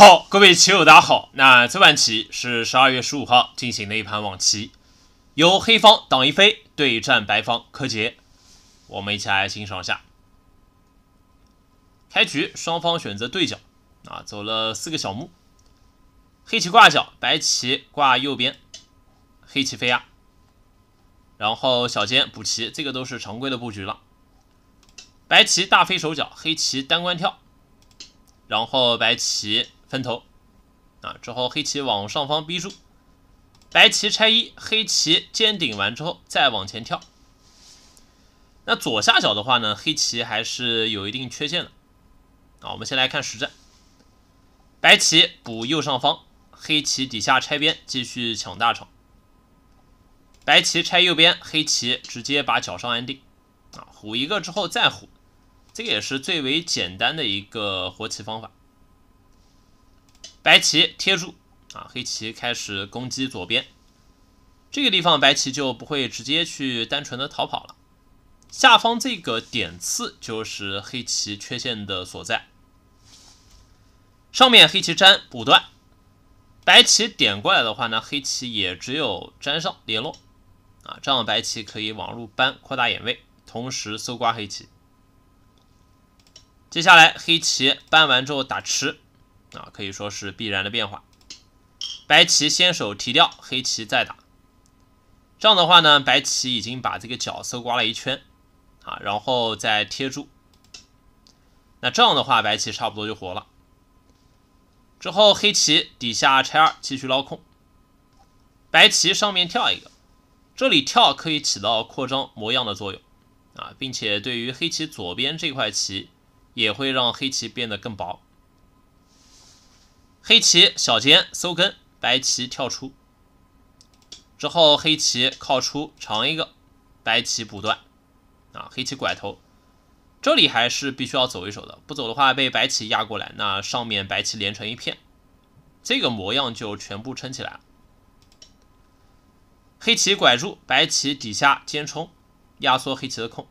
好，各位棋友，大家好。那这盘棋是十二月十五号进行的一盘网棋，由黑方党一飞对战白方柯洁，我们一起来欣赏一下。开局双方选择对角，啊，走了四个小目，黑棋挂角，白棋挂右边，黑棋飞压，然后小尖补棋，这个都是常规的布局了。白棋大飞手角，黑棋单关跳，然后白棋。分头啊，之后黑棋往上方逼住，白棋拆一，黑棋尖顶完之后再往前跳。那左下角的话呢，黑棋还是有一定缺陷的。啊，我们先来看实战。白棋补右上方，黑棋底下拆边继续抢大场。白棋拆右边，黑棋直接把角上安定。啊，虎一个之后再虎，这个也是最为简单的一个活棋方法。白棋贴住啊，黑棋开始攻击左边这个地方，白棋就不会直接去单纯的逃跑了。下方这个点刺就是黑棋缺陷的所在。上面黑棋粘补断，白棋点过来的话呢，黑棋也只有粘上联络啊，这样白棋可以往路搬，扩大眼位，同时搜刮黑棋。接下来黑棋搬完之后打吃。啊，可以说是必然的变化。白棋先手提掉，黑棋再打。这样的话呢，白棋已经把这个角搜刮了一圈，啊，然后再贴住。那这样的话，白棋差不多就活了。之后黑棋底下拆二，继续捞空。白棋上面跳一个，这里跳可以起到扩张模样的作用，啊，并且对于黑棋左边这块棋，也会让黑棋变得更薄。黑棋小尖搜根，白棋跳出之后，黑棋靠出长一个，白棋补断，啊，黑棋拐头，这里还是必须要走一手的，不走的话被白棋压过来，那上面白棋连成一片，这个模样就全部撑起来了。黑棋拐住，白棋底下尖冲，压缩黑棋的空。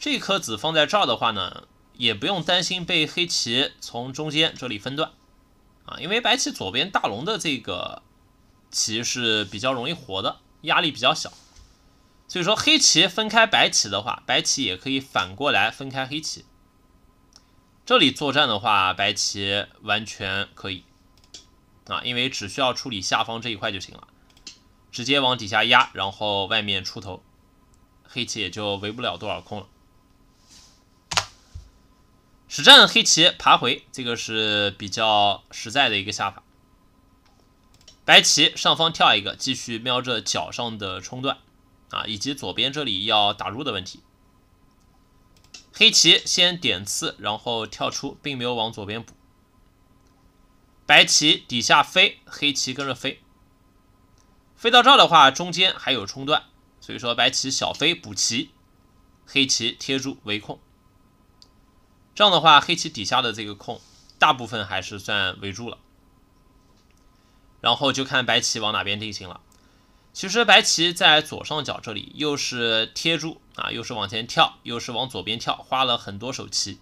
这颗子放在这儿的话呢？也不用担心被黑棋从中间这里分段啊，因为白棋左边大龙的这个棋是比较容易活的，压力比较小，所以说黑棋分开白棋的话，白棋也可以反过来分开黑棋。这里作战的话，白棋完全可以啊，因为只需要处理下方这一块就行了，直接往底下压，然后外面出头，黑棋也就围不了多少空了。实战黑棋爬回，这个是比较实在的一个下法。白棋上方跳一个，继续瞄着角上的冲段啊，以及左边这里要打入的问题。黑棋先点刺，然后跳出，并没有往左边补。白棋底下飞，黑棋跟着飞，飞到这儿的话，中间还有冲段，所以说白棋小飞补棋，黑棋贴住围控。这样的话，黑棋底下的这个空大部分还是算围住了，然后就看白棋往哪边定型了。其实白棋在左上角这里又是贴住啊，又是往前跳，又是往左边跳，花了很多手棋。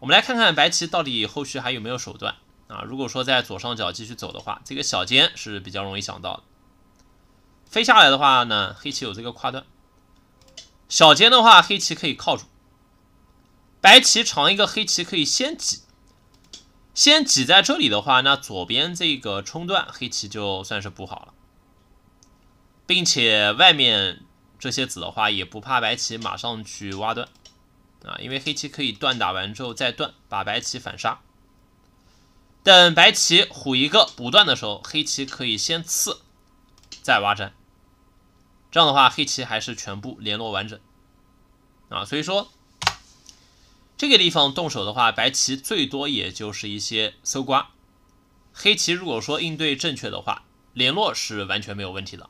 我们来看看白棋到底后续还有没有手段啊？如果说在左上角继续走的话，这个小尖是比较容易想到的。飞下来的话呢，黑棋有这个跨断，小尖的话黑棋可以靠住。白棋长一个黑棋可以先挤，先挤在这里的话，那左边这个冲段黑棋就算是补好了，并且外面这些子的话也不怕白棋马上去挖断啊，因为黑棋可以断打完之后再断，把白棋反杀。等白棋虎一个补断的时候，黑棋可以先刺再挖占，这样的话黑棋还是全部联络完整啊，所以说。这个地方动手的话，白棋最多也就是一些搜刮，黑棋如果说应对正确的话，联络是完全没有问题的。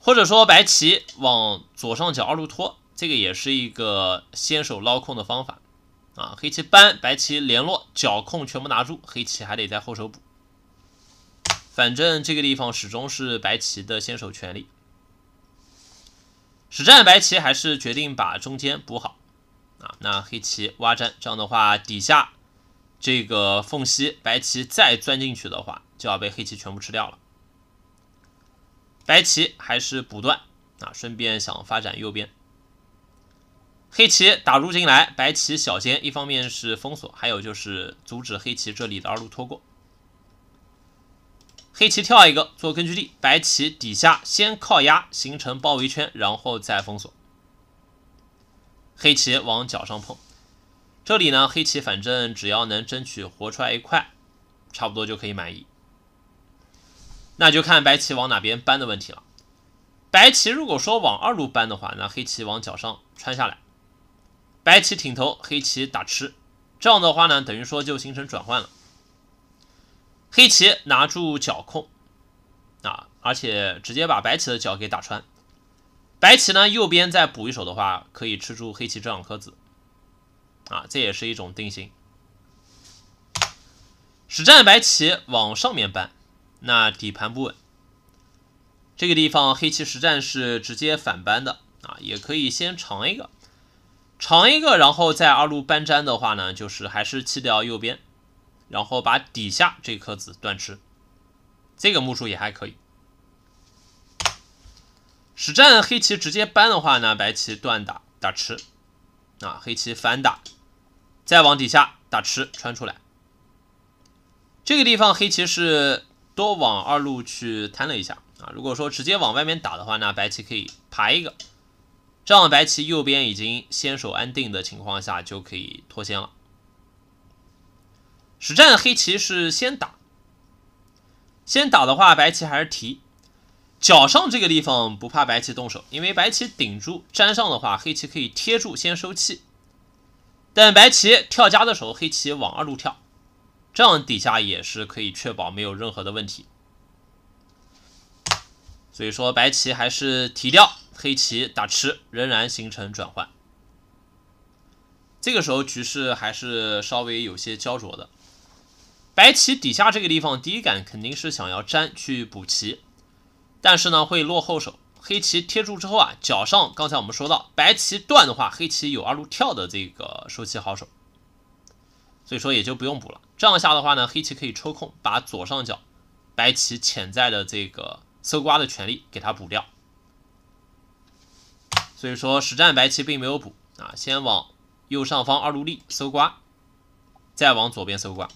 或者说白棋往左上角二路拖，这个也是一个先手捞空的方法啊。黑棋搬，白棋联络，角控全部拿住，黑棋还得在后手补。反正这个地方始终是白棋的先手权利。实战白棋还是决定把中间补好。啊，那黑棋挖粘，这样的话底下这个缝隙，白棋再钻进去的话，就要被黑棋全部吃掉了。白棋还是补断啊，顺便想发展右边。黑棋打入进来，白棋小尖，一方面是封锁，还有就是阻止黑棋这里的二路拖过。黑棋跳一个做根据地，白棋底下先靠压形成包围圈，然后再封锁。黑棋往脚上碰，这里呢，黑棋反正只要能争取活出来一块，差不多就可以满意。那就看白棋往哪边搬的问题了。白棋如果说往二路搬的话，那黑棋往脚上穿下来，白棋挺头，黑棋打吃，这样的话呢，等于说就形成转换了。黑棋拿住脚控啊，而且直接把白棋的脚给打穿。白棋呢，右边再补一手的话，可以吃住黑棋这两颗子，啊，这也是一种定型。实战白棋往上面搬，那底盘不稳。这个地方黑棋实战是直接反搬的啊，也可以先尝一个，尝一个，然后在二路搬粘的话呢，就是还是弃掉右边，然后把底下这颗子断吃，这个目数也还可以。实战黑棋直接搬的话呢，白棋断打打吃，啊，黑棋反打，再往底下打吃穿出来。这个地方黑棋是多往二路去摊了一下啊。如果说直接往外面打的话呢，白棋可以爬一个，这样白棋右边已经先手安定的情况下就可以脱先了。实战黑棋是先打，先打的话白棋还是提。脚上这个地方不怕白棋动手，因为白棋顶住粘上的话，黑棋可以贴住先收气。但白棋跳夹的时候，黑棋往二路跳，这样底下也是可以确保没有任何的问题。所以说白棋还是提掉，黑棋打吃仍然形成转换。这个时候局势还是稍微有些焦灼的。白棋底下这个地方第一感肯定是想要粘去补棋。但是呢，会落后手。黑棋贴住之后啊，角上刚才我们说到，白棋断的话，黑棋有二路跳的这个收棋好手，所以说也就不用补了。这样下的话呢，黑棋可以抽空把左上角白棋潜在的这个搜刮的权利给它补掉。所以说实战白棋并没有补啊，先往右上方二路立搜刮，再往左边搜刮。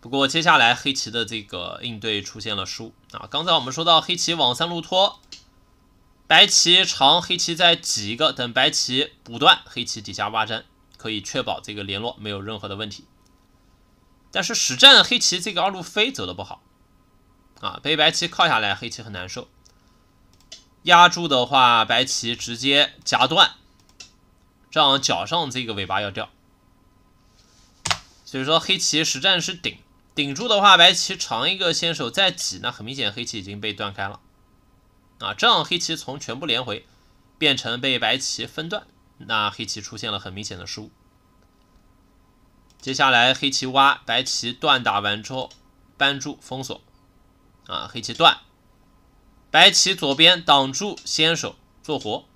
不过接下来黑棋的这个应对出现了失误。啊，刚才我们说到黑棋往三路拖，白棋长，黑棋再挤一个，等白棋补断，黑棋底下挖针，可以确保这个联络没有任何的问题。但是实战黑棋这个二路飞走的不好，啊，被白棋靠下来，黑棋很难受。压住的话，白棋直接夹断，这样脚上这个尾巴要掉。所以说黑棋实战是顶。顶住的话，白棋长一个先手再挤，那很明显黑棋已经被断开了啊！这样黑棋从全部连回变成被白棋分段，那黑棋出现了很明显的失误。接下来黑棋挖，白棋断打完之后扳住封锁啊，黑棋断，白棋左边挡住先手做活，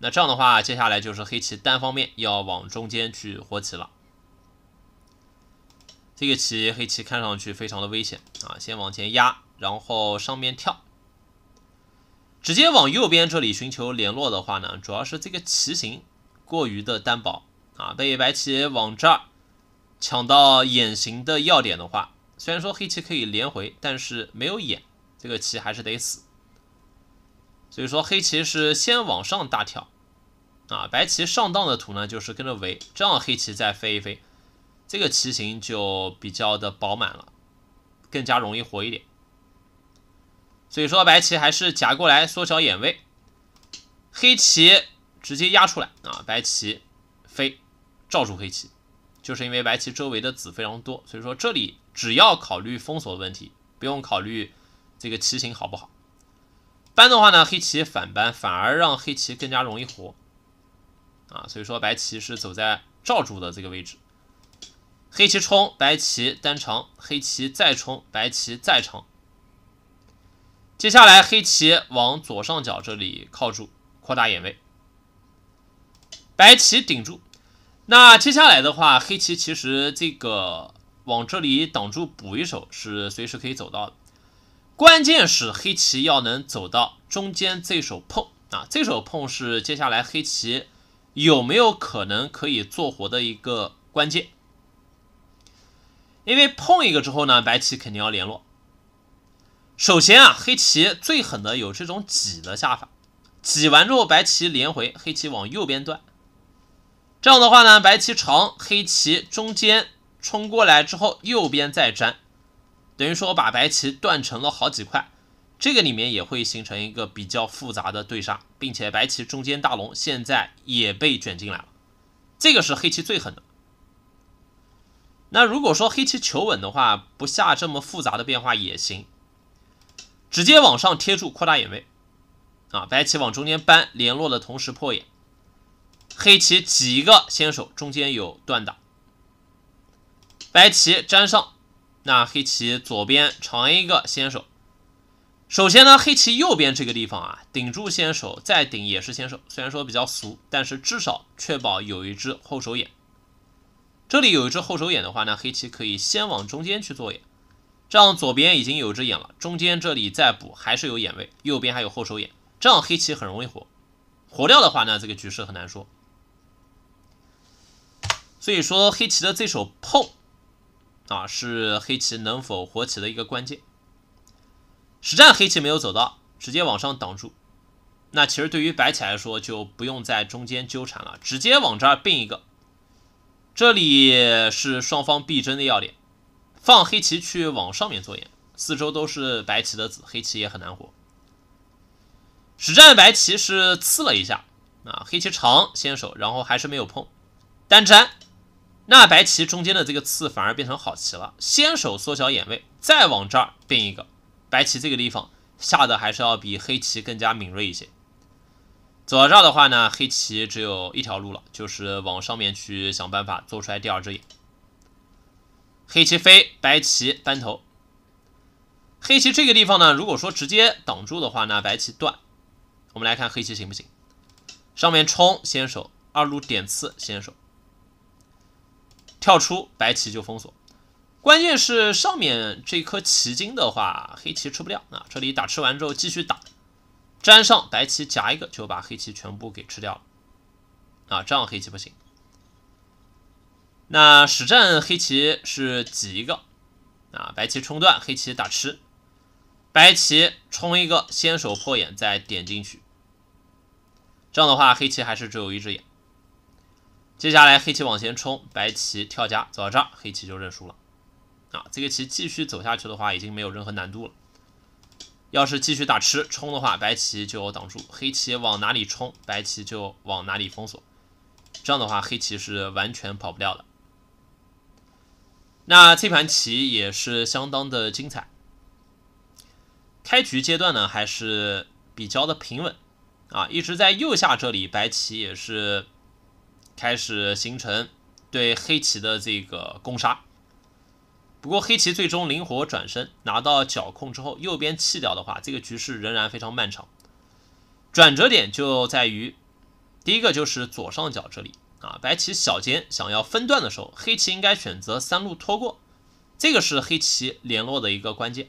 那这样的话，接下来就是黑棋单方面要往中间去活棋了。这个棋黑棋看上去非常的危险啊，先往前压，然后上面跳，直接往右边这里寻求联络的话呢，主要是这个棋形过于的单薄啊，被白棋往这儿抢到眼形的要点的话，虽然说黑棋可以连回，但是没有眼，这个棋还是得死。所以说黑棋是先往上大跳啊，白棋上当的图呢就是跟着围，这样黑棋再飞一飞。这个棋形就比较的饱满了，更加容易活一点。所以说白棋还是夹过来缩小眼位，黑棋直接压出来啊！白棋飞罩住黑棋，就是因为白棋周围的子非常多，所以说这里只要考虑封锁的问题，不用考虑这个棋形好不好。搬的话呢，黑棋反搬反而让黑棋更加容易活啊！所以说白棋是走在罩住的这个位置。黑棋冲，白棋单长，黑棋再冲，白棋再长。接下来黑棋往左上角这里靠住，扩大眼位。白棋顶住。那接下来的话，黑棋其实这个往这里挡住补一手是随时可以走到的。关键是黑棋要能走到中间这手碰啊，这手碰是接下来黑棋有没有可能可以做活的一个关键。因为碰一个之后呢，白棋肯定要联络。首先啊，黑棋最狠的有这种挤的下法，挤完之后白棋连回，黑棋往右边断。这样的话呢，白棋长，黑棋中间冲过来之后，右边再粘，等于说把白棋断成了好几块。这个里面也会形成一个比较复杂的对杀，并且白棋中间大龙现在也被卷进来了，这个是黑棋最狠的。那如果说黑棋求稳的话，不下这么复杂的变化也行，直接往上贴住扩大眼位，啊，白棋往中间搬联络的同时破眼，黑棋几个先手中间有断档，白棋粘上，那黑棋左边长一个先手，首先呢黑棋右边这个地方啊顶住先手，再顶也是先手，虽然说比较俗，但是至少确保有一只后手眼。这里有一只后手眼的话，呢，黑棋可以先往中间去做眼，这样左边已经有只眼了，中间这里再补还是有眼位，右边还有后手眼，这样黑棋很容易活。活掉的话呢，这个局势很难说。所以说黑棋的这手碰，啊，是黑棋能否活棋的一个关键。实战黑棋没有走到，直接往上挡住。那其实对于白棋来说，就不用在中间纠缠了，直接往这儿并一个。这里是双方必争的要点，放黑棋去往上面做眼，四周都是白棋的子，黑棋也很难活。实战白棋是刺了一下啊，黑棋长先手，然后还是没有碰，单粘。那白棋中间的这个刺反而变成好棋了，先手缩小眼位，再往这儿变一个。白棋这个地方下的还是要比黑棋更加敏锐一些。走这儿的话呢，黑棋只有一条路了，就是往上面去想办法做出来第二只眼。黑棋飞，白棋单头。黑棋这个地方呢，如果说直接挡住的话，呢，白棋断。我们来看黑棋行不行？上面冲先手，二路点刺先手，跳出白棋就封锁。关键是上面这颗棋筋的话，黑棋吃不掉啊！这里打吃完之后继续打。粘上白棋夹一个，就把黑棋全部给吃掉了啊！这样黑棋不行。那实战黑棋是挤一个啊，白棋冲断，黑棋打吃，白棋冲一个先手破眼，再点进去。这样的话，黑棋还是只有一只眼。接下来黑棋往前冲，白棋跳夹走到这儿，黑棋就认输了啊！这个棋继续走下去的话，已经没有任何难度了。要是继续打吃冲的话，白棋就挡住黑棋往哪里冲，白棋就往哪里封锁。这样的话，黑棋是完全跑不掉的。那这盘棋也是相当的精彩。开局阶段呢，还是比较的平稳啊，一直在右下这里，白棋也是开始形成对黑棋的这个攻杀。不过黑棋最终灵活转身拿到角控之后，右边弃掉的话，这个局势仍然非常漫长。转折点就在于第一个就是左上角这里啊，白棋小尖想要分段的时候，黑棋应该选择三路拖过，这个是黑棋联络的一个关键。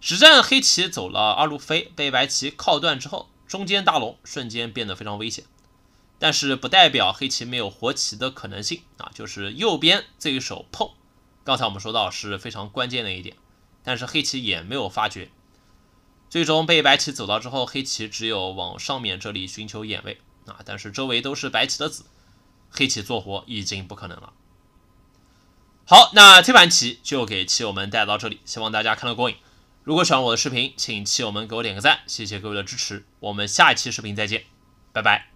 实战黑棋走了二路飞，被白棋靠断之后，中间大龙瞬间变得非常危险。但是不代表黑棋没有活棋的可能性啊，就是右边这一手碰。刚才我们说到是非常关键的一点，但是黑棋也没有发觉，最终被白棋走到之后，黑棋只有往上面这里寻求眼位啊，但是周围都是白棋的子，黑棋做活已经不可能了。好，那这盘棋就给棋友们带到这里，希望大家看得过瘾。如果喜欢我的视频，请棋友们给我点个赞，谢谢各位的支持。我们下一期视频再见，拜拜。